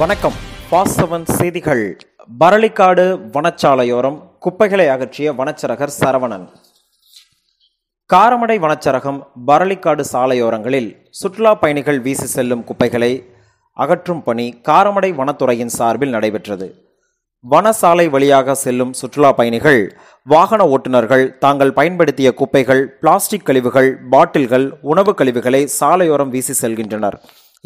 வணக்கம் பாசவன் செய்திகள் பரளிக்காடு வனச்சாலையோரம் குப்பைகளை அகற்றிய வனச்சரகர் சரவணன் காரமடை வனச்சரகம் பரளிக்காடு சாலையோரங்களில் சுற்றுலா பயணிகள் வீசி செல்லும் குப்பைகளை அகற்றும் பணி காரமடை வனத்துறையின் சார்பில் நடைபெற்றது வனசாலை வழியாக செல்லும் சுற்றுலா பயணிகள் வாகன ஓட்டுநர்கள் தாங்கள் பயன்படுத்திய குப்பைகள் பிளாஸ்டிக் கழிவுகள் பாட்டில்கள் உணவு கழிவுகளை சாலையோரம் வீசி செல்கின்றனர்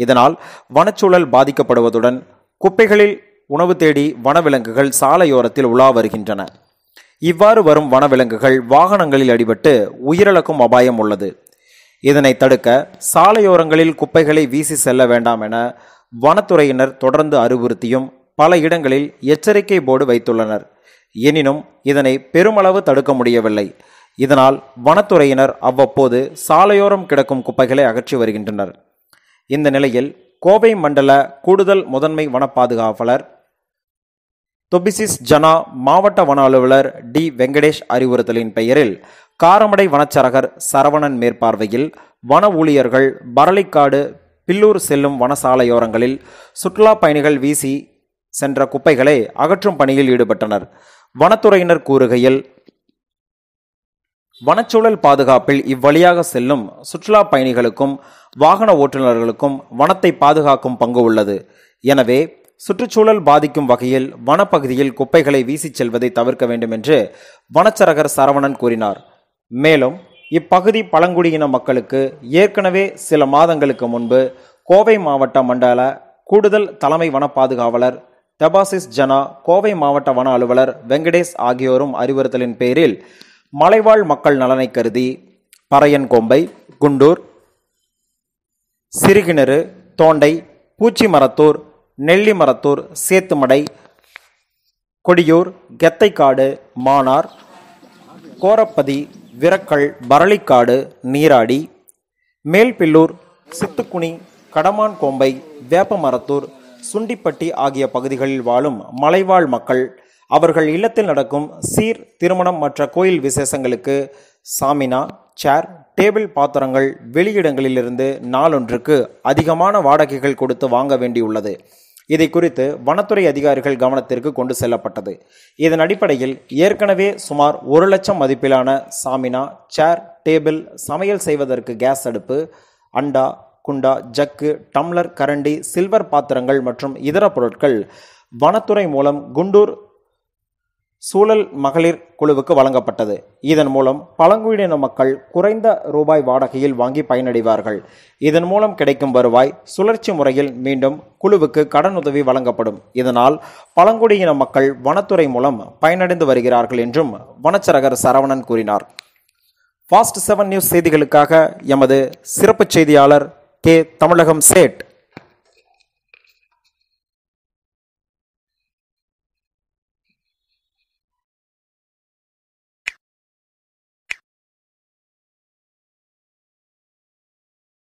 இதனால் வனச்சூழல் பாதிக்கப்படுவதுடன் குப்பைகளில் உணவு தேடி வனவிலங்குகள் சாலையோரத்தில் உலா வருகின்றன இவ்வாறு வரும் வனவிலங்குகள் வாகனங்களில் அடிபட்டு உயிரிழக்கும் அபாயம் உள்ளது இதனை தடுக்க சாலையோரங்களில் குப்பைகளை வீசி செல்ல வேண்டாம் என வனத்துறையினர் தொடர்ந்து அறிவுறுத்தியும் பல இடங்களில் எச்சரிக்கை போர்டு வைத்துள்ளனர் எனினும் இதனை பெருமளவு தடுக்க முடியவில்லை இதனால் வனத்துறையினர் அவ்வப்போது சாலையோரம் கிடக்கும் குப்பைகளை அகற்றி வருகின்றனர் இந்த நிலையில் கோவை மண்டல கூடுதல் முதன்மை வன பாதுகாவலர் தொபிசிஸ் ஜனா மாவட்ட வன அலுவலர் டி வெங்கடேஷ் அறிவுறுத்தலின் பெயரில் காரமடை வனச்சரகர் சரவணன் மேற்பார்வையில் வன ஊழியர்கள் பரளிக்காடு பில்லூர் செல்லும் வனசாலையோரங்களில் சுற்றுலா பயணிகள் வீசி சென்ற குப்பைகளை அகற்றும் பணியில் ஈடுபட்டனர் வனத்துறையினர் கூறுகையில் வனச்சூழல் பாதுகாப்பில் இவ்வழியாக செல்லும் சுற்றுலா பயணிகளுக்கும் வாகன ஓட்டுநர்களுக்கும் வனத்தை பாதுகாக்கும் பங்கு உள்ளது எனவே சுற்றுச்சூழல் பாதிக்கும் வகையில் வனப்பகுதியில் குப்பைகளை வீசிச் செல்வதை தவிர்க்க வேண்டும் என்று வனச்சரகர் சரவணன் கூறினார் மேலும் இப்பகுதி பழங்குடியின மக்களுக்கு ஏற்கனவே சில மாதங்களுக்கு முன்பு கோவை மாவட்ட மண்டல கூடுதல் தலைமை வன பாதுகாவலர் தபாசிஸ் ஜனா கோவை மாவட்ட வன அலுவலர் வெங்கடேஷ் ஆகியோரும் அறிவுறுத்தலின் பேரில் மலைவாழ் மக்கள் நலனை கருதி பறையன்கோம்பை குண்டூர் சிறுகிணறு தோண்டை பூச்சி மரத்தூர் நெல்லி மரத்தூர் சேத்துமடை கொடியூர் கெத்தைக்காடு மானார் கோரப்பதி விரக்கல் பரளிக்காடு நீராடி மேல்பில்லூர் சித்துக்குனி கடமான் கோம்பை வேப்பமரத்தூர் சுண்டிப்பட்டி ஆகிய பகுதிகளில் வாழும் மலைவாழ் மக்கள் அவர்கள் இல்லத்தில் நடக்கும் சீர் திருமணம் மற்ற கோயில் விசேஷங்களுக்கு சாமினா சேர் டேபிள் பாத்திரங்கள் வெளியிடங்களிலிருந்து நாளொன்றுக்கு அதிகமான வாடகைகள் கொடுத்து வாங்க வேண்டியுள்ளது இதை குறித்து வனத்துறை அதிகாரிகள் கவனத்திற்கு கொண்டு செல்லப்பட்டது இதன் அடிப்படையில் ஏற்கனவே சுமார் ஒரு லட்சம் மதிப்பிலான சாமினா சேர் டேபிள் சமையல் செய்வதற்கு கேஸ் அடுப்பு அண்டா குண்டா ஜக்கு டம்ளர் கரண்டி சில்வர் பாத்திரங்கள் மற்றும் இதர பொருட்கள் வனத்துறை மூலம் குண்டூர் சூழல் மகளிர் குழுவுக்கு வழங்கப்பட்டது இதன் மூலம் பழங்குடியின மக்கள் குறைந்த ரூபாய் வாடகையில் வாங்கி பயனடைவார்கள் இதன் மூலம் கிடைக்கும் வருவாய் சுழற்சி முறையில் மீண்டும் குழுவுக்கு கடனுதவி வழங்கப்படும் இதனால் பழங்குடியின மக்கள் வனத்துறை மூலம் பயனடைந்து வருகிறார்கள் என்றும் வனச்சரகர் சரவணன் கூறினார் ஃபாஸ்ட் செவன் நியூஸ் செய்திகளுக்காக எமது சிறப்பு செய்தியாளர் கே தமிழகம் சேட்